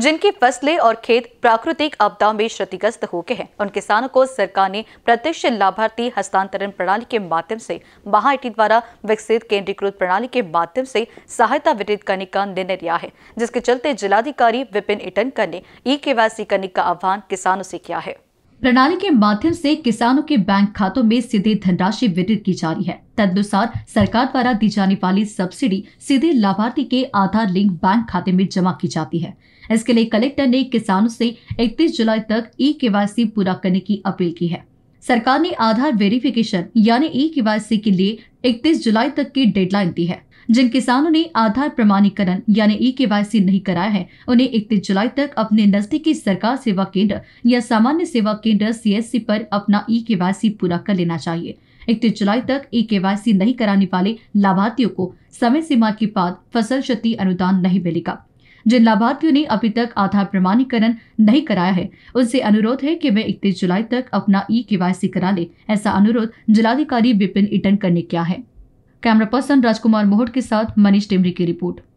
जिनकी फसलें और खेत प्राकृतिक आपदाओं में क्षतिग्रस्त हो गए हैं उन किसानों को सरकार ने प्रत्यक्ष लाभार्थी हस्तांतरण प्रणाली के माध्यम से महाआईटी द्वारा विकसित केंद्रीकृत प्रणाली के माध्यम से सहायता वितरित करने का निर्णय लिया है जिसके चलते जिलाधिकारी विपिन इटनकर ने ई केवासी करने का आह्वान किसानों से किया है प्रणाली के माध्यम से किसानों के बैंक खातों में सीधे धनराशि वितरित की जा रही है तदनुसार सरकार द्वारा दी जाने वाली सब्सिडी सीधे लाभार्थी के आधार लिंक बैंक खाते में जमा की जाती है इसके लिए कलेक्टर ने किसानों से 31 जुलाई तक ई के पूरा करने की अपील की है सरकार ने आधार वेरिफिकेशन यानी ई केवाईसी के लिए 31 जुलाई तक की डेडलाइन दी है जिन किसानों ने आधार प्रमाणीकरण यानी ई e केवाईसी नहीं कराया है उन्हें इकतीस जुलाई तक अपने नजदीकी सरकार सेवा केंद्र या सामान्य सेवा केंद्र सी पर अपना ई e केवाईसी पूरा कर लेना चाहिए इकतीस जुलाई तक ई e केवाईसी नहीं कराने वाले लाभार्थियों को समय सीमा के बाद फसल क्षति अनुदान नहीं मिलेगा जिन लाभार्थियों ने अभी तक आधार प्रमाणीकरण नहीं कराया है उनसे अनुरोध है कि वे इकतीस जुलाई तक अपना ई के करा ले ऐसा अनुरोध जिलाधिकारी विपिन इटनकर ने किया है कैमरा पर्सन राजकुमार मोहट के साथ मनीष टिमरी की रिपोर्ट